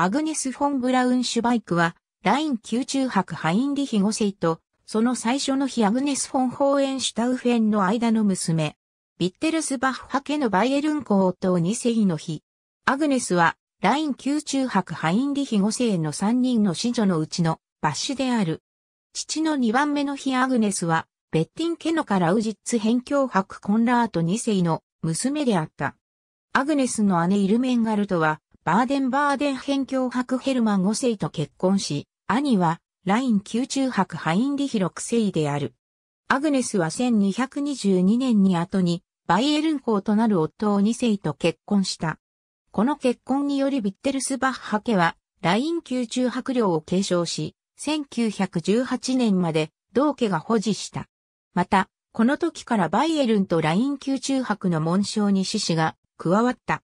アグネス・フォン・ブラウンシュバイクは、ライン宮中博ハインリヒ5世と、その最初の日アグネス・フォン・ホーエンシュタウフェンの間の娘、ビッテルス・バッハ家のバイエルン公と2世の日。アグネスは、ライン宮中博ハインリヒ5世の3人の子女のうちの、バッシュである。父の2番目の日アグネスは、ベッティンケノカラウジッツ辺境博コンラート2世の娘であった。アグネスの姉イルメンガルトは、バーデンバーデン辺境博ヘルマン5世と結婚し、兄はライン宮中博ハインリヒ6世である。アグネスは1222年に後にバイエルン公となる夫を2世と結婚した。この結婚によりビッテルスバッハ家はライン宮中博領を継承し、1918年まで同家が保持した。また、この時からバイエルンとライン宮中博の紋章に獅子が加わった。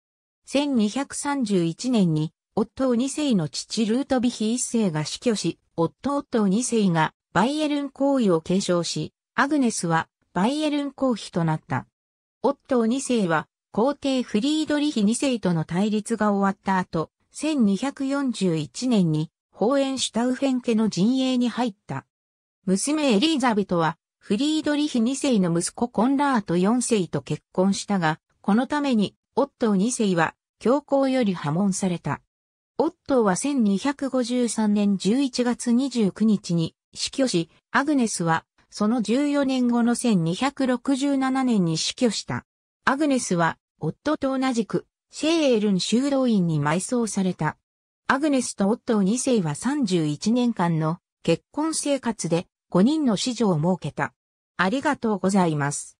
1231年に、夫を2世の父ルートビヒ1世が死去し、夫夫ト2世がバイエルン皇位を継承し、アグネスはバイエルン皇妃となった。夫を2世は皇帝フリードリヒ2世との対立が終わった後、1241年にホーエシュタウフェン家の陣営に入った。娘エリーザベトはフリードリヒ2世の息子コンラート4世と結婚したが、このために夫2世は教皇より破門された。オットーは1253年11月29日に死去し、アグネスはその14年後の1267年に死去した。アグネスは夫と同じくシェーエルン修道院に埋葬された。アグネスとオットー2世は31年間の結婚生活で5人の子女を設けた。ありがとうございます。